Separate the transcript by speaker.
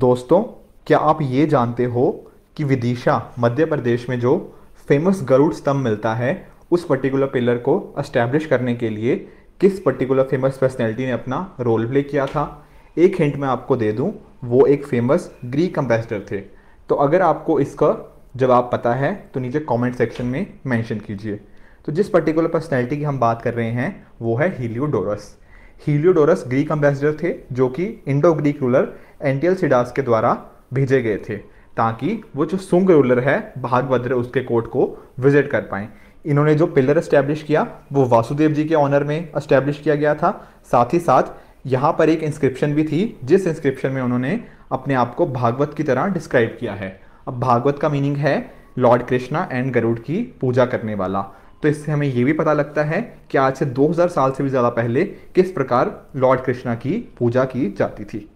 Speaker 1: दोस्तों क्या आप ये जानते हो कि विदिशा मध्य प्रदेश में जो फेमस गरुड़ स्तंभ मिलता है उस पर्टिकुलर पिलर को अस्टैब्लिश करने के लिए किस पर्टिकुलर फेमस पर्सनैलिटी ने अपना रोल प्ले किया था एक हिंट मैं आपको दे दूं वो एक फेमस ग्रीक एम्बेसडर थे तो अगर आपको इसका जवाब पता है तो नीचे कमेंट सेक्शन में मेंशन कीजिए तो जिस पर्टिकुलर पर्सनैलिटी की हम बात कर रहे हैं वो है हीलियोडोरस हीलियोडोरस ग्रीक एम्बेसडर थे जो कि Indo Greek ruler Antialcidas के द्वारा भेजे गए थे ताकि वो जो सुंग रूलर है भागभद्र उसके कोर्ट को विजिट कर पाएँ इन्होंने जो पिलर इस्टेब्लिश किया वो वासुदेव जी के ऑनर में इस्टेब्लिश किया गया था साथ ही साथ यहाँ पर एक इंस्क्रिप्शन भी थी जिस इंस्क्रिप्शन में उन्होंने अपने आप को भागवत की तरह डिस्क्राइब किया है अब भागवत का मीनिंग है लॉर्ड कृष्णा एंड गरुड़ की पूजा करने वाला तो इससे हमें ये भी पता लगता है कि आज से 2000 साल से भी ज़्यादा पहले किस प्रकार लॉर्ड कृष्णा की पूजा की जाती थी